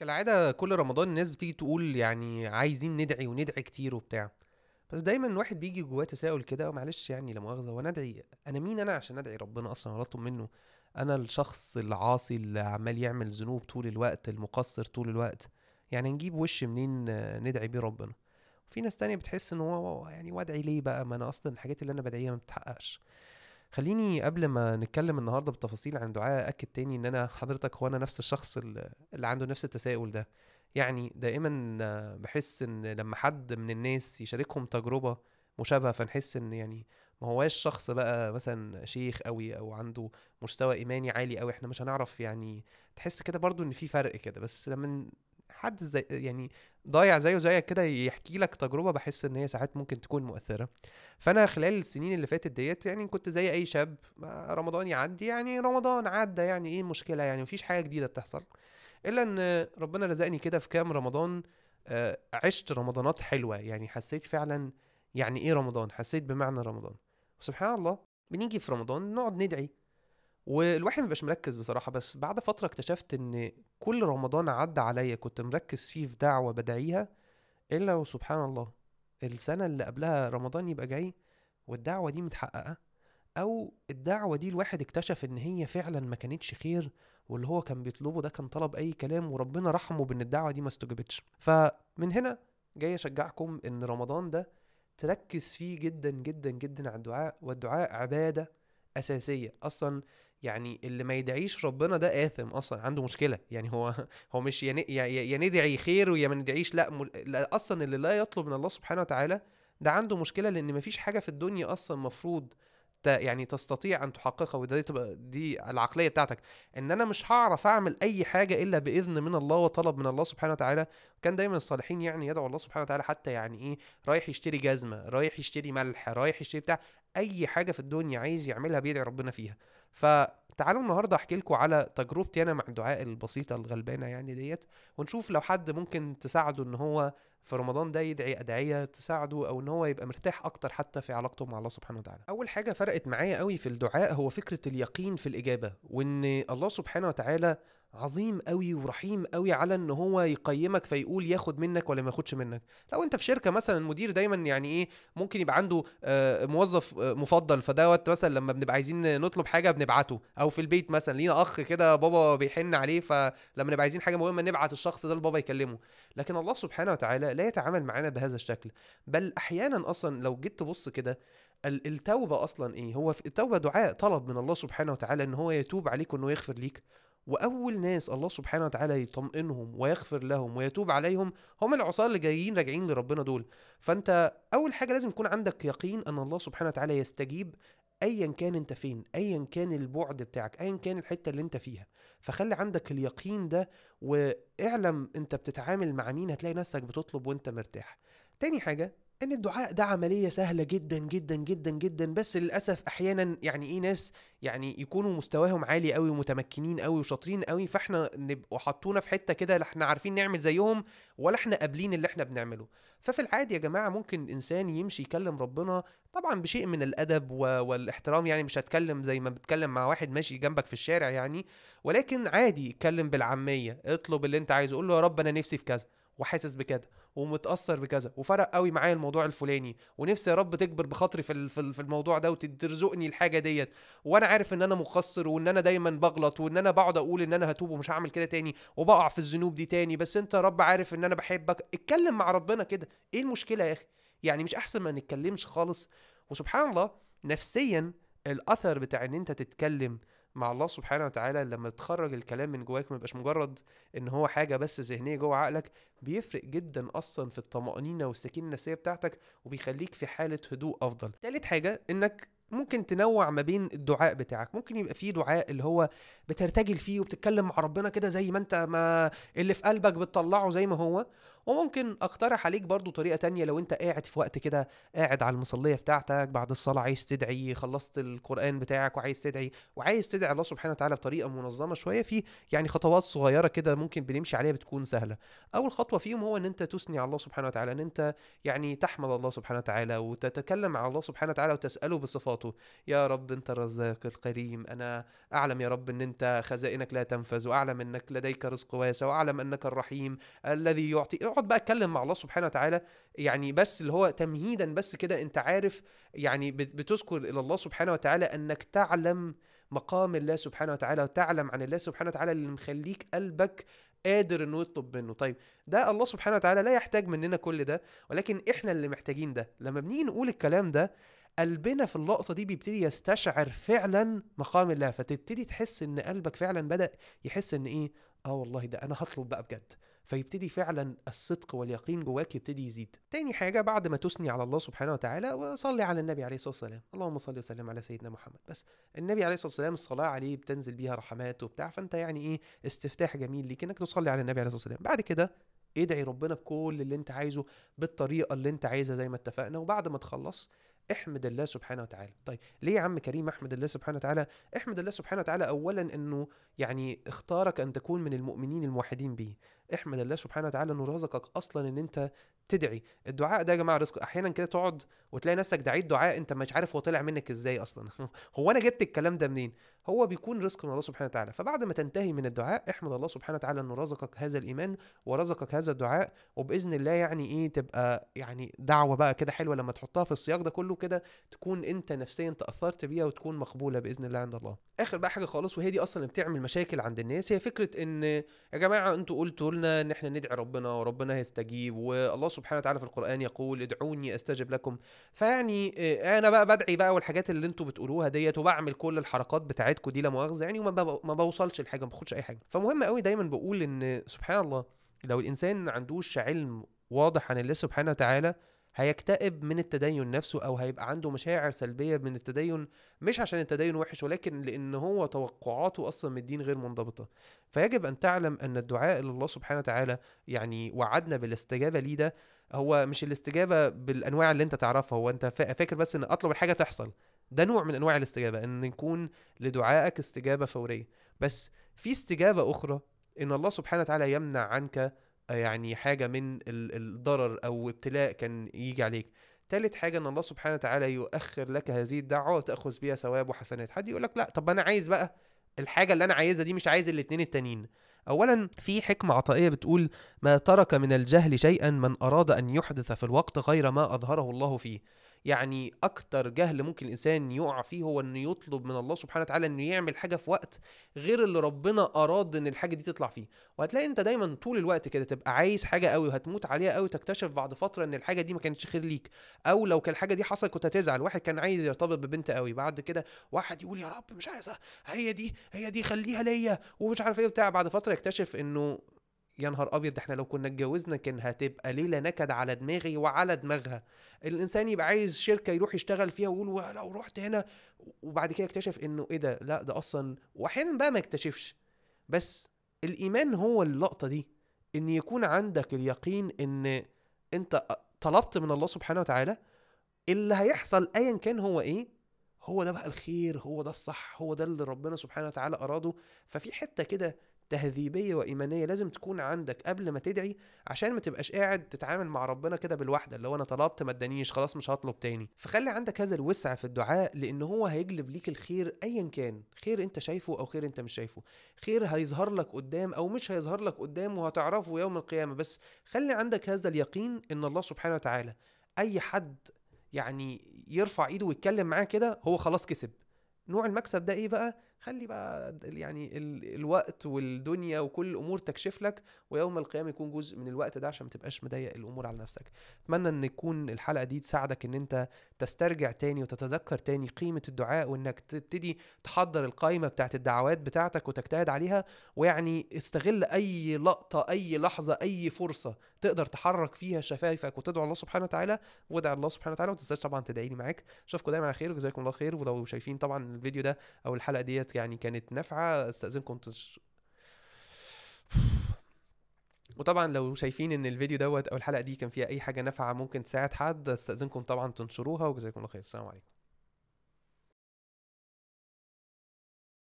كالعاده كل رمضان الناس بتيجي تقول يعني عايزين ندعي وندعي كتير وبتاع بس دايما الواحد بيجي جواه تساؤل كده معلش يعني لا مؤاخذه وانا ادعي انا مين انا عشان ادعي ربنا اصلا ولا اطلب منه انا الشخص العاصي اللي عمال يعمل ذنوب طول الوقت المقصر طول الوقت يعني نجيب وش منين ندعي بيه ربنا في ناس تانية بتحس ان هو يعني وادعي ليه بقى ما انا اصلا الحاجات اللي انا بدعيها ما بتتحققش خليني قبل ما نتكلم النهارده بالتفاصيل عن دعاء اكد تاني ان انا حضرتك هو انا نفس الشخص اللي عنده نفس التساؤل ده يعني دائما بحس ان لما حد من الناس يشاركهم تجربه مشابهه فنحس ان يعني ما هواش شخص بقى مثلا شيخ قوي او عنده مستوى ايماني عالي قوي احنا مش هنعرف يعني تحس كده برضو ان في فرق كده بس لما حد زي يعني ضايع زيه زيك كده يحكي لك تجربه بحس ان هي ساعات ممكن تكون مؤثره فانا خلال السنين اللي فاتت ديت يعني كنت زي اي شاب آه، رمضان يعدي يعني رمضان عدى يعني ايه المشكله يعني مفيش حاجه جديده بتحصل الا ان ربنا رزقني كده في كام رمضان آه، عشت رمضانات حلوه يعني حسيت فعلا يعني ايه رمضان حسيت بمعنى رمضان وسبحان الله بنيجي في رمضان نقعد ندعي والواحد مبقاش مركز بصراحة بس بعد فترة اكتشفت ان كل رمضان عدى عليا كنت مركز فيه في دعوة بدعيها الا وسبحان الله السنة اللي قبلها رمضان يبقى جاي والدعوة دي متحققة او الدعوة دي الواحد اكتشف ان هي فعلا ما كانتش خير واللي هو كان بيطلبه ده كان طلب اي كلام وربنا رحمه بان الدعوة دي ما استجبتش فمن هنا جاي اشجعكم ان رمضان ده تركز فيه جدا جدا جدا على الدعاء والدعاء عبادة أساسية أصلا يعني اللي ما يدعيش ربنا ده آثم أصلا عنده مشكلة يعني هو هو مش يا ندعي خير ويا ما ندعيش لا, لا أصلا اللي لا يطلب من الله سبحانه وتعالى ده عنده مشكلة لأن مفيش حاجة في الدنيا أصلا مفروض يعني تستطيع ان تحققها وده تبقى دي العقليه بتاعتك ان انا مش هعرف اعمل اي حاجه الا باذن من الله وطلب من الله سبحانه وتعالى كان دايما الصالحين يعني يدعو الله سبحانه وتعالى حتى يعني ايه رايح يشتري جزمه رايح يشتري ملح رايح يشتري بتاع اي حاجه في الدنيا عايز يعملها بيدعي ربنا فيها فتعالوا النهارده احكي لكم على تجربتي انا مع الدعاء البسيطه الغلبانه يعني ديت ونشوف لو حد ممكن تساعده ان هو فرمضان ده يدعي ادعيه تساعده او ان هو يبقى مرتاح اكتر حتى في علاقته مع الله سبحانه وتعالى اول حاجه فرقت معايا قوي في الدعاء هو فكره اليقين في الاجابه وان الله سبحانه وتعالى عظيم قوي ورحيم قوي على ان هو يقيمك فيقول ياخد منك ولا ما ياخدش منك لو انت في شركه مثلا المدير دايما يعني ايه ممكن يبقى عنده آه، موظف آه، مفضل فدوت مثلا لما بنبقى عايزين نطلب حاجه بنبعته او في البيت مثلا لينا اخ كده بابا بيحن عليه فلما نبقى عايزين حاجه مهمه نبعت الشخص ده لبابا يكلمه لكن الله سبحانه وتعالى لا يتعامل معانا بهذا الشكل بل احيانا اصلا لو جيت تبص كده التوبه اصلا ايه هو التوبه دعاء طلب من الله سبحانه وتعالى ان هو يتوب عليك وانه يغفر ليك واول ناس الله سبحانه وتعالى يطمئنهم ويغفر لهم ويتوب عليهم هم العصاه اللي جايين راجعين لربنا دول فانت اول حاجه لازم يكون عندك يقين ان الله سبحانه وتعالى يستجيب ايا إن كان انت فين ايا إن كان البعد بتاعك ايا كان الحته اللي انت فيها فخلي عندك اليقين ده واعلم انت بتتعامل مع مين هتلاقي نفسك بتطلب وانت مرتاح تاني حاجه ان الدعاء ده عمليه سهله جدا جدا جدا جدا بس للاسف احيانا يعني ايه ناس يعني يكونوا مستواهم عالي قوي ومتمكنين قوي وشاطرين قوي فاحنا نبقوا حطونا في حته كده لا احنا عارفين نعمل زيهم ولا احنا قابلين اللي احنا بنعمله ففي العادي يا جماعه ممكن الانسان يمشي يكلم ربنا طبعا بشيء من الادب والاحترام يعني مش هتكلم زي ما بتكلم مع واحد ماشي جنبك في الشارع يعني ولكن عادي اتكلم بالعاميه اطلب اللي انت عايزه قول له يا رب انا نفسي في كذا وحاسس بكده ومتاثر بكذا وفرق قوي معايا الموضوع الفلاني ونفسي يا رب تكبر بخاطري في في الموضوع ده وترزقني الحاجه ديت وانا عارف ان انا مقصر وان انا دايما بغلط وان انا بقعد اقول ان انا هتوب ومش هعمل كده تاني وبقع في الذنوب دي تاني بس انت يا رب عارف ان انا بحبك اتكلم مع ربنا كده ايه المشكله يا اخي يعني مش احسن ما نتكلمش خالص وسبحان الله نفسيا الاثر بتاع ان انت تتكلم مع الله سبحانه وتعالى لما تخرج الكلام من جواك ما يبقاش مجرد ان هو حاجه بس ذهنيه جوه عقلك بيفرق جدا اصلا في الطمانينه والسكينه النفسيه بتاعتك وبيخليك في حاله هدوء افضل تالت حاجه انك ممكن تنوع ما بين الدعاء بتاعك ممكن يبقى فيه دعاء اللي هو بترتجل فيه وبتتكلم مع ربنا كده زي ما انت ما اللي في قلبك بتطلعه زي ما هو وممكن اقترح عليك برضو طريقه تانية لو انت قاعد في وقت كده قاعد على المصليه بتاعتك بعد الصلاه عايز تدعي خلصت القران بتاعك وعايز تدعي وعايز تدعي الله سبحانه وتعالى بطريقه منظمه شويه في يعني خطوات صغيره كده ممكن بنمشي عليها بتكون سهله اول خطوه فيهم هو ان انت تثني على الله سبحانه وتعالى ان انت يعني تحمد الله سبحانه وتعالى وتتكلم على الله سبحانه وتعالى وتساله بصفاته يا رب انت الرزاق الكريم انا اعلم يا رب ان انت خزائنك لا تنفذ واعلم انك لديك رزق واسع واعلم انك الرحيم الذي يعطي اقعد بقى اتكلم مع الله سبحانه وتعالى يعني بس اللي هو تمهيدا بس كده انت عارف يعني بتذكر الى الله سبحانه وتعالى انك تعلم مقام الله سبحانه وتعالى وتعلم عن الله سبحانه وتعالى اللي مخليك قلبك قادر انه يطلب منه طيب ده الله سبحانه وتعالى لا يحتاج مننا كل ده ولكن احنا اللي محتاجين ده لما بنيجي نقول الكلام ده قلبنا في اللقطة دي بيبتدي يستشعر فعلا مقام الله فتبتدي تحس ان قلبك فعلا بدأ يحس ان ايه اه والله ده انا هطلب بقى بجد فيبتدي فعلا الصدق واليقين جواك يبتدي يزيد تاني حاجة بعد ما تثني على الله سبحانه وتعالى وصلي على النبي عليه الصلاة والسلام اللهم صل وسلم على سيدنا محمد بس النبي عليه الصلاة والسلام الصلاة عليه بتنزل بيها رحمات وبتاع فانت يعني ايه استفتاح جميل ليك انك تصلي على النبي عليه الصلاة والسلام بعد كده ادعي ربنا بكل اللي انت عايزه بالطريقة اللي انت عايزها زي ما اتفقنا وبعد ما تخلص احمد الله سبحانه وتعالى طيب ليه يا عم كريم احمد الله سبحانه وتعالى احمد الله سبحانه وتعالى اولا انه يعني اختارك ان تكون من المؤمنين الموحدين به احمد الله سبحانه وتعالى انه رزقك اصلا ان انت تدعي الدعاء ده يا جماعه رزق احيانا كده تقعد وتلاقي نفسك دعيت دعاء انت مش عارف هو طلع منك ازاي اصلا هو انا جبت الكلام ده منين هو بيكون رزق من الله سبحانه وتعالى فبعد ما تنتهي من الدعاء احمد الله سبحانه وتعالى انه رزقك هذا الايمان ورزقك هذا الدعاء وباذن الله يعني ايه تبقى يعني دعوه بقى كده حلوه لما تحطها في السياق ده كله كده تكون انت نفسيا تاثرت بيها وتكون مقبوله باذن الله عند الله اخر بقى حاجه خالص وهي دي اصلا بتعمل مشاكل عند الناس هي فكره ان يا جماعه انتوا قلتوا قلنا ان احنا ندعي ربنا وربنا هيستجيب والله سبحانه وتعالى في القران يقول ادعوني استجب لكم فيعني آه، انا بقى بدعي بقى والحاجات اللي انتوا بتقولوها ديت وبعمل كل الحركات بتاعتكم دي لا مؤاخذه يعني وما بوصلش لحاجه ما باخدش اي حاجه فمهم قوي دايما بقول ان سبحان الله لو الانسان ما عندوش علم واضح عن الله سبحانه وتعالى هيكتئب من التدين نفسه او هيبقى عنده مشاعر سلبيه من التدين مش عشان التدين وحش ولكن لان هو توقعاته اصلا من الدين غير منضبطه فيجب ان تعلم ان الدعاء لله الله سبحانه وتعالى يعني وعدنا بالاستجابه ليه ده هو مش الاستجابه بالانواع اللي انت تعرفها هو انت فاكر بس ان اطلب الحاجه تحصل ده نوع من انواع الاستجابه ان يكون لدعائك استجابه فوريه بس في استجابه اخرى ان الله سبحانه وتعالى يمنع عنك يعني حاجه من الضرر او ابتلاء كان يجي عليك ثالث حاجة إن الله سبحانه وتعالى يؤخر لك هذه الدعوة وتأخذ بها ثواب وحسنات حد يقول لك لا طب أنا عايز بقى الحاجة اللي أنا عايزها دي مش عايز الاتنين التانيين أولا في حكمة عطائية بتقول ما ترك من الجهل شيئا من أراد أن يحدث في الوقت غير ما أظهره الله فيه يعني اكتر جهل ممكن الانسان يقع فيه هو انه يطلب من الله سبحانه وتعالى انه يعمل حاجه في وقت غير اللي ربنا اراد ان الحاجه دي تطلع فيه وهتلاقي انت دايما طول الوقت كده تبقى عايز حاجه قوي وهتموت عليها قوي تكتشف بعد فتره ان الحاجه دي ما كانتش خير ليك او لو كان الحاجه دي حصلت كنت هتزعل واحد كان عايز يرتبط ببنت قوي بعد كده واحد يقول يا رب مش عايزها هي دي هي دي خليها ليا ومش عارف ايه وبتاع بعد فتره يكتشف انه يا نهار ابيض احنا لو كنا اتجوزنا كان هتبقى ليله نكد على دماغي وعلى دماغها الانسان يبقى عايز شركه يروح يشتغل فيها ويقول لو رحت هنا وبعد كده اكتشف انه ايه ده لا ده اصلا واحيانا بقى ما يكتشفش بس الايمان هو اللقطه دي ان يكون عندك اليقين ان انت طلبت من الله سبحانه وتعالى اللي هيحصل ايا كان هو ايه هو ده بقى الخير هو ده الصح هو ده اللي ربنا سبحانه وتعالى اراده ففي حته كده تهذيبيه وايمانيه لازم تكون عندك قبل ما تدعي عشان ما تبقاش قاعد تتعامل مع ربنا كده بالوحده اللي هو انا طلبت ما ادانيش خلاص مش هطلب تاني فخلي عندك هذا الوسع في الدعاء لان هو هيجلب ليك الخير ايا كان خير انت شايفه او خير انت مش شايفه خير هيظهر لك قدام او مش هيظهر لك قدام وهتعرفه يوم القيامه بس خلي عندك هذا اليقين ان الله سبحانه وتعالى اي حد يعني يرفع ايده ويتكلم معاه كده هو خلاص كسب نوع المكسب ده ايه بقى خلي بقى يعني الوقت والدنيا وكل الامور تكشف لك ويوم القيامه يكون جزء من الوقت ده عشان ما تبقاش مضيق الامور على نفسك اتمنى ان تكون الحلقه دي تساعدك ان انت تسترجع تاني وتتذكر تاني قيمه الدعاء وانك تبتدي تحضر القائمه بتاعت الدعوات بتاعتك وتجتهد عليها ويعني استغل اي لقطه اي لحظه اي فرصه تقدر تحرك فيها شفايفك وتدعو الله سبحانه وتعالى وادعي الله سبحانه وتعالى وما تنساش طبعا تدعي لي معاك اشوفكم دايما على خير وجزاكم الله خير ولو شايفين طبعا الفيديو ده او الحلقه ديت كانت يعني كانت نافعه استاذنكم تش... وطبعا لو شايفين ان الفيديو دوت او الحلقه دي كان فيها اي حاجه نافعه ممكن تساعد حد استاذنكم طبعا تنشروها وجزاكم الله خير السلام عليكم